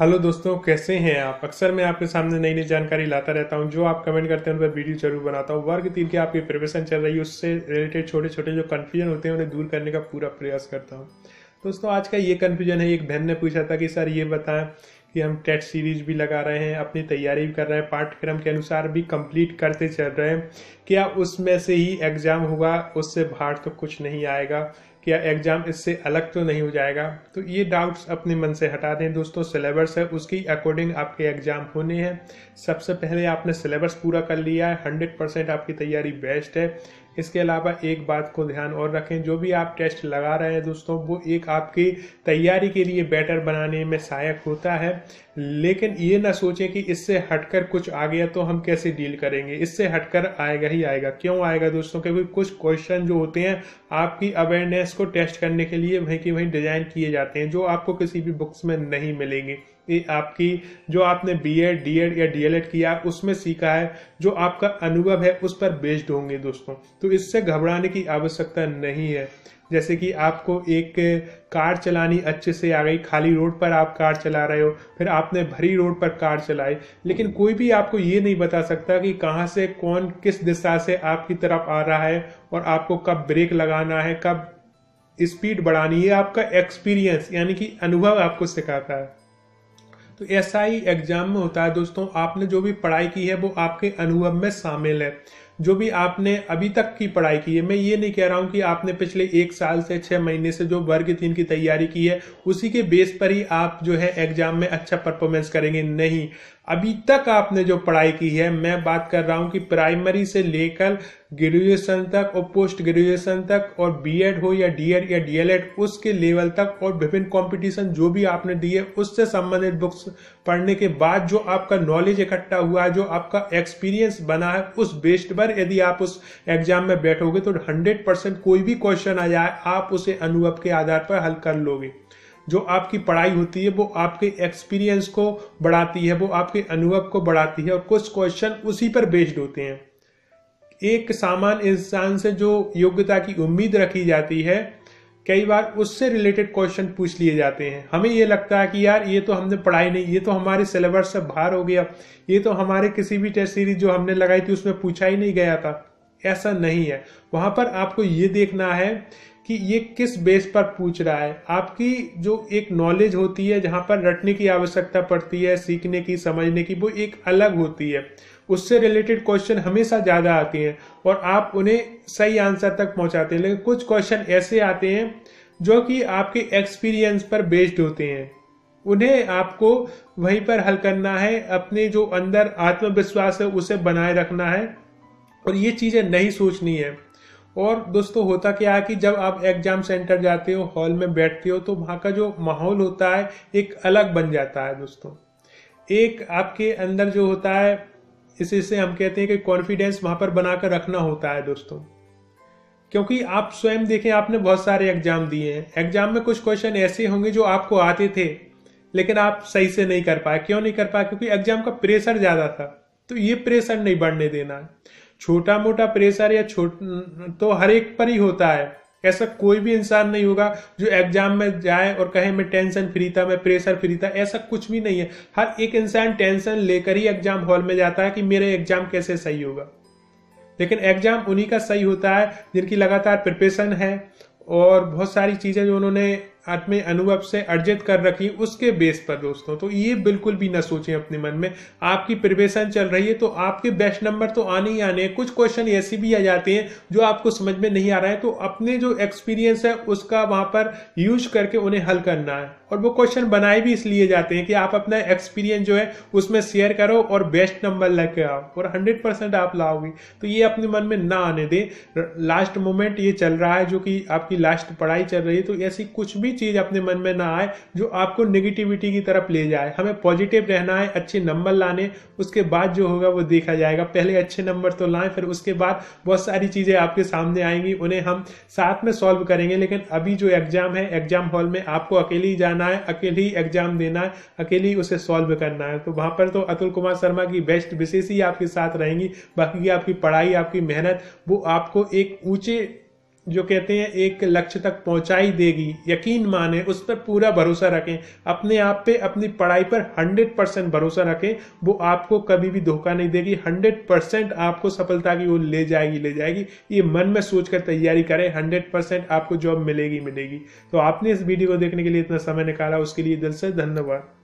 hello दोस्तों कैसे हैं आप अक्सर मैं आपके सामने नई नई जानकारी लाता रहता हूं जो आप कमेंट करते हैं उन पर वीडियो जरूर बनाता हूं वर्ग तीन की आपकी प्रिपरेशन चल रही है उससे रिलेटेड छोटे छोटे जो कन्फ्यूजन होते हैं उन्हें दूर करने का पूरा प्रयास करता हूं दोस्तों आज का ये कन्फ्यूजन है एक बहन ने पूछा था कि सर ये बताएं कि हम टेट सीरीज भी लगा रहे हैं अपनी तैयारी भी कर रहे हैं पाठ्यक्रम के अनुसार भी कंप्लीट करते चल रहे हैं क्या उसमें से ही एग्ज़ाम होगा उससे बाहर तो कुछ नहीं आएगा क्या एग्जाम इससे अलग तो नहीं हो जाएगा तो ये डाउट्स अपने मन से हटा दें दोस्तों सिलेबस है उसकी अकॉर्डिंग आपके एग्जाम होने हैं सबसे पहले आपने सिलेबस पूरा कर लिया है हंड्रेड परसेंट आपकी तैयारी बेस्ट है इसके अलावा एक बात को ध्यान और रखें जो भी आप टेस्ट लगा रहे हैं दोस्तों वो एक आपकी तैयारी के लिए बेटर बनाने में सहायक होता है लेकिन ये ना सोचें कि इससे हटकर कुछ आ गया तो हम कैसे डील करेंगे इससे हटकर आएगा ही आएगा क्यों आएगा दोस्तों क्योंकि कुछ क्वेश्चन जो होते हैं आपकी अवेयरनेस को टेस्ट करने के लिए वहीं की वहीं डिजाइन किए जाते हैं जो आपको किसी भी बुक्स में नहीं मिलेंगे आपकी जो आपने बीएड डीएड या डीएलएड किया उसमें सीखा है जो आपका अनुभव है उस पर बेस्ड होंगे दोस्तों तो इससे घबराने की आवश्यकता नहीं है जैसे कि आपको एक कार चलानी अच्छे से आ गई खाली रोड पर आप कार चला रहे हो फिर आपने भरी रोड पर कार चलाई लेकिन कोई भी आपको ये नहीं बता सकता कि कहाँ से कौन किस दिशा से आपकी तरफ आ रहा है और आपको कब ब्रेक लगाना है कब स्पीड बढ़ानी है आपका एक्सपीरियंस यानी कि अनुभव आपको सिखाता है तो एस आई एग्जाम में होता है दोस्तों आपने जो भी पढ़ाई की है वो आपके अनुभव में शामिल है जो भी आपने अभी तक की पढ़ाई की है मैं ये नहीं कह रहा हूँ कि आपने पिछले एक साल से छः महीने से जो वर्ग तीन की तैयारी की है उसी के बेस पर ही आप जो है एग्जाम में अच्छा परफॉर्मेंस करेंगे नहीं अभी तक आपने जो पढ़ाई की है मैं बात कर रहा हूं कि प्राइमरी से लेकर ग्रेजुएशन तक और पोस्ट ग्रेजुएशन तक और बीएड हो या डीएड या डीएलएड उसके लेवल तक और विभिन्न कंपटीशन जो भी आपने दिए है उससे संबंधित बुक्स पढ़ने के बाद जो आपका नॉलेज इकट्ठा हुआ है जो आपका एक्सपीरियंस बना है उस बेस्ड पर यदि आप उस एग्जाम में बैठोगे तो हंड्रेड परसेंट कोई भी क्वेश्चन आ जाए आप उसे अनुभव के आधार पर हल कर लोगे जो आपकी पढ़ाई होती है वो आपके एक्सपीरियंस को बढ़ाती है वो आपके अनुभव को बढ़ाती है और कुछ क्वेश्चन उसी पर बेस्ड होते हैं एक सामान्य इंसान से जो योग्यता की उम्मीद रखी जाती है कई बार उससे रिलेटेड क्वेश्चन पूछ लिए जाते हैं हमें ये लगता है कि यार ये तो हमने पढ़ाई नहीं ये तो हमारे सिलेबस से बाहर हो गया ये तो हमारे किसी भी टेस्ट सीरीज जो हमने लगाई थी उसमें पूछा ही नहीं गया था ऐसा नहीं है वहां पर आपको ये देखना है कि ये किस बेस पर पूछ रहा है आपकी जो एक नॉलेज होती है जहाँ पर रटने की आवश्यकता पड़ती है सीखने की समझने की वो एक अलग होती है उससे रिलेटेड क्वेश्चन हमेशा ज़्यादा आते हैं और आप उन्हें सही आंसर तक पहुँचाते हैं लेकिन कुछ क्वेश्चन ऐसे आते हैं जो कि आपके एक्सपीरियंस पर बेस्ड होते हैं उन्हें आपको वहीं पर हल करना है अपने जो अंदर आत्मविश्वास है उसे बनाए रखना है और ये चीज़ें नहीं सोचनी है और दोस्तों होता क्या है कि जब आप एग्जाम सेंटर जाते हो हॉल में बैठते हो तो वहाँ का जो माहौल होता है एक अलग बन जाता है दोस्तों एक आपके अंदर जो होता है इसे हम कहते हैं कि कॉन्फिडेंस वहाँ पर बनाकर रखना होता है दोस्तों क्योंकि आप स्वयं देखें आपने बहुत सारे एग्जाम दिए हैं एग्जाम में कुछ क्वेश्चन ऐसे होंगे जो आपको आते थे लेकिन आप सही से नहीं कर पाए क्यों नहीं कर पाए क्योंकि एग्जाम का प्रेशर ज़्यादा था तो ये प्रेशर नहीं बढ़ने देना है छोटा मोटा प्रेशर या छोट तो हर एक पर ही होता है ऐसा कोई भी इंसान नहीं होगा जो एग्जाम में जाए और कहे मैं टेंशन फ्री था मैं प्रेशर फ्री था ऐसा कुछ भी नहीं है हर एक इंसान टेंशन लेकर ही एग्जाम हॉल में जाता है कि मेरा एग्जाम कैसे सही होगा लेकिन एग्जाम उन्हीं का सही होता है जिनकी लगातार प्रिपरेशन है और बहुत सारी चीज़ें जो उन्होंने आत्मे अनुभव से अर्जित कर रखी उसके बेस पर दोस्तों तो ये बिल्कुल भी ना सोचें अपने मन में आपकी प्रिपरेशन चल रही है तो आपके बेस्ट नंबर तो आने ही आने हैं कुछ क्वेश्चन ऐसे भी आ जाते हैं जो आपको समझ में नहीं आ रहा है तो अपने जो एक्सपीरियंस है उसका वहां पर यूज करके उन्हें हल करना है और वो क्वेश्चन बनाए भी इसलिए जाते हैं कि आप अपना एक्सपीरियंस जो है उसमें शेयर करो और बेस्ट नंबर लेके आओ और हंड्रेड परसेंट आप लाओगे तो ये अपने मन में ना आने दें लास्ट मोमेंट ये चल रहा है जो कि आपकी लास्ट पढ़ाई चल रही है तो ऐसी कुछ भी चीज़ अपने मन में ना आए जो आपको नेगेटिविटी की तरफ ले जाए हमें पॉजिटिव रहना है अच्छे नंबर लाने उसके बाद जो होगा वो देखा जाएगा पहले अच्छे नंबर तो लाएं फिर उसके बाद बहुत सारी चीज़ें आपके सामने आएंगी उन्हें हम साथ में सॉल्व करेंगे लेकिन अभी जो एग्ज़ाम है एग्ज़ाम हॉल में आपको अकेले ही जाना है अकेले ही एग्ज़ाम देना है अकेले ही उसे सॉल्व करना है तो वहां पर तो अतुल कुमार शर्मा की बेस्ट विशेष ही आपके साथ रहेंगी बाकी आपकी पढ़ाई आपकी मेहनत वो आपको एक ऊंचे जो कहते हैं एक लक्ष्य तक पहुंचाई देगी यकीन माने उस पर पूरा भरोसा रखें अपने आप पे अपनी पढ़ाई पर 100 परसेंट भरोसा रखें वो आपको कभी भी धोखा नहीं देगी 100 परसेंट आपको सफलता की वो ले जाएगी ले जाएगी ये मन में सोच कर तैयारी करें 100 परसेंट आपको जॉब मिलेगी मिलेगी तो आपने इस वीडियो को देखने के लिए इतना समय निकाला उसके लिए दिल से धन्यवाद